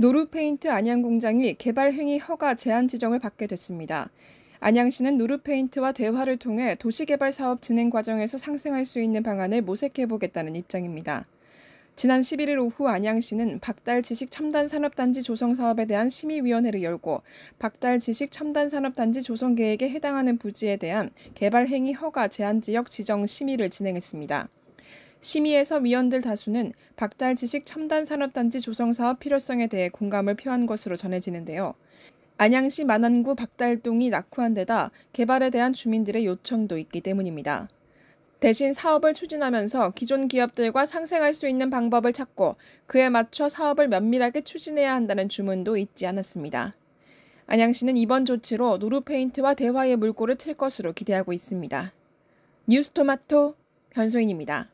노루페인트 안양공장이 개발행위 허가 제한 지정을 받게 됐습니다. 안양시는 노루페인트와 대화를 통해 도시개발 사업 진행 과정에서 상생할 수 있는 방안을 모색해보겠다는 입장입니다. 지난 11일 오후 안양시는 박달 지식 첨단 산업단지 조성 사업에 대한 심의위원회를 열고 박달 지식 첨단 산업단지 조성 계획에 해당하는 부지에 대한 개발 행위 허가 제한 지역 지정 심의를 진행했습니다. 심의에서 위원들 다수는 박달 지식 첨단 산업단지 조성 사업 필요성에 대해 공감을 표한 것으로 전해지는데요. 안양시 만안구 박달동이 낙후한 데다 개발에 대한 주민들의 요청도 있기 때문입니다. 대신 사업을 추진하면서 기존 기업들과 상생할 수 있는 방법을 찾고 그에 맞춰 사업을 면밀하게 추진해야 한다는 주문도 잊지 않았습니다. 안양시는 이번 조치로 노루페인트와 대화의 물꼬를 틀 것으로 기대하고 있습니다. 뉴스토마토 변소인입니다.